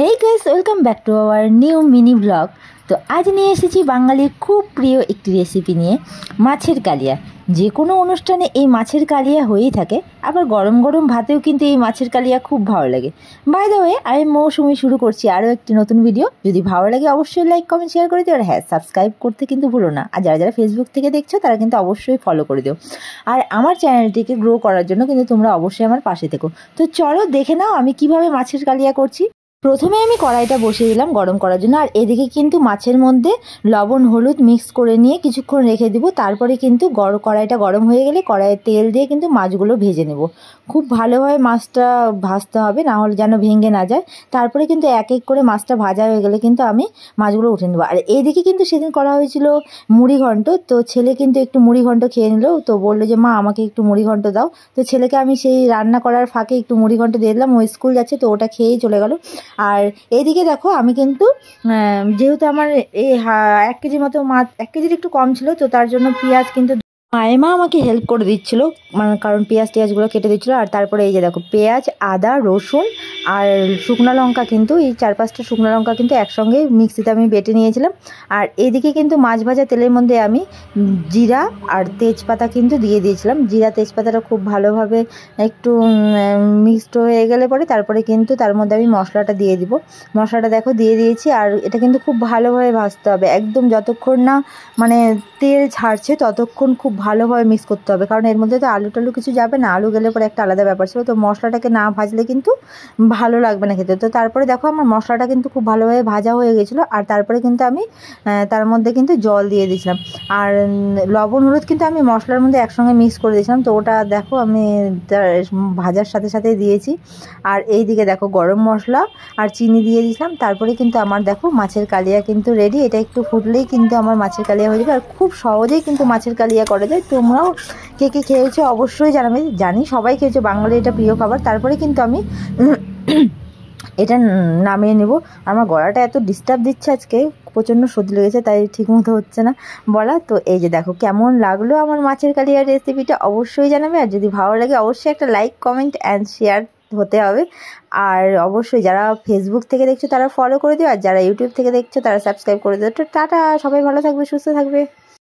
hey guys welcome back to our new mini blog তো আজ নিয়ে এসেছি বাঙালির খুব প্রিয় একটি রেসিপি নিয়ে মাছের কালিয়া যে কোনো অনুষ্ঠানে এই মাছের কালিয়া হয়েই থাকে আবার গরম গরম ভাতেও কিন্তু এই মাছের কালিয়া খুব ভালো লাগে বাই দ্য ওয়ে আমি মৌসুমি শুরু করছি আরও একটি নতুন ভিডিও যদি ভালো লাগে অবশ্যই লাইক কমেন্ট শেয়ার করে দিও আর হ্যাঁ সাবস্ক্রাইব করতে কিন্তু ভুলো না আর যারা যারা ফেসবুক থেকে দেখছো তারা কিন্তু অবশ্যই ফলো করে দিও আর আমার চ্যানেলটিকে গ্রো করার জন্য কিন্তু তোমরা অবশ্যই আমার পাশে থেকো তো চলো দেখে নাও আমি কিভাবে মাছের কালিয়া করছি প্রথমে আমি কড়াইটা বসিয়ে দিলাম গরম করার জন্য আর এদিকে কিন্তু মাছের মধ্যে লবণ হলুদ মিক্স করে নিয়ে কিছুক্ষণ রেখে দিব তারপরে কিন্তু গরম কড়াইটা গরম হয়ে গেলে কড়াইয়ের তেল দিয়ে কিন্তু মাছগুলো ভেজে নেব খুব ভালোভাবে মাছটা ভাজতে হবে না হলে যেন ভেঙে না যায় তারপরে কিন্তু এক এক করে মাছটা ভাজা হয়ে গেলে কিন্তু আমি মাছগুলো উঠে নেবো আর এদিকে কিন্তু সেদিন করা হয়েছিল মুড়ি ঘন্ট তো ছেলে কিন্তু একটু মুড়ি ঘন্ট খেয়ে নিল তো বললো যে মা আমাকে একটু মুড়ি ঘন্ট দাও তো ছেলেকে আমি সেই রান্না করার ফাঁকে একটু মুড়ি ঘন্ট দিয়ে দিলাম ও স্কুল যাচ্ছে তো ওটা খেয়েই চলে গেলো আর এইদিকে দেখো আমি কিন্তু যেহেতু আমার এই এক কেজি মতো মাছ এক কেজির একটু কম ছিল তো তার জন্য পেঁয়াজ কিন্তু মায়েমা আমাকে হেল্প করে দিচ্ছিলো মানে কারণ পেঁয়াজ টেয়াজগুলো কেটে দিচ্ছিলো আর তারপরে এই যে দেখো পেঁয়াজ আদা রসুন আর শুকনো লঙ্কা কিন্তু এই চার পাঁচটা শুকনো লঙ্কা কিন্তু একসঙ্গে মিক্সিতে আমি বেটে নিয়েছিলাম আর এদিকে কিন্তু মাছ ভাজা তেলের মধ্যে আমি জিরা আর তেজপাতা কিন্তু দিয়ে দিয়েছিলাম জিরা তেজপাতাটা খুব ভালোভাবে একটু মিক্সড হয়ে গেলে পরে তারপরে কিন্তু তার মধ্যে আমি মশলাটা দিয়ে দিব মশলাটা দেখো দিয়ে দিয়েছি আর এটা কিন্তু খুব ভালোভাবে ভাজতে হবে একদম যতক্ষণ না মানে তেল ছাড়ছে ততক্ষণ খুব ভালোভাবে মিক্স করতে হবে কারণ এর মধ্যে তো আলু টালু কিছু যাবে না আলু গেলে পরে একটা আলাদা ব্যাপার ছিল তো মশলাটাকে না ভাজলে কিন্তু ভালো লাগবে না খেতে তো তারপরে দেখো আমার মশলাটা কিন্তু খুব ভালোভাবে ভাজা হয়ে গেছিলো আর তারপরে কিন্তু আমি তার মধ্যে কিন্তু জল দিয়ে দিয়েছিলাম আর লবণ হলুদ কিন্তু আমি মশলার মধ্যে একসঙ্গে মিক্স করে দিয়েছিলাম তো ওটা দেখো আমি ভাজার সাথে সাথে দিয়েছি আর এই দিকে দেখো গরম মশলা আর চিনি দিয়ে দিয়েছিলাম তারপরে কিন্তু আমার দেখো মাছের কালিয়া কিন্তু রেডি এটা একটু ফুটলেই কিন্তু আমার মাছের কালিয়া হয়ে যাবে আর খুব সহজেই কিন্তু মাছের কালিয়া করে যাবে তোমরাও কে কে খেয়েছো অবশ্যই জানাবে জানি সবাই খেয়েছো বাঙালি এটা প্রিয় খাবার তারপরে কিন্তু আমি এটা নামিয়ে নেব আমার গলাটা এত ডিস্টার্ব দিচ্ছে আজকে প্রচণ্ড সর্দি লেগেছে তাই ঠিকমতো হচ্ছে না বলা তো এই যে দেখো কেমন লাগলো আমার মাছের কালিয়ার রেসিপিটা অবশ্যই জানাবে আর যদি ভালো লাগে অবশ্যই একটা লাইক কমেন্ট অ্যান্ড শেয়ার হতে হবে আর অবশ্যই যারা ফেসবুক থেকে দেখছো তারা ফলো করে দিও আর যারা ইউটিউব থেকে দেখছো তারা সাবস্ক্রাইব করে দিও তো টাটা সবাই ভালো থাকবে সুস্থ থাকবে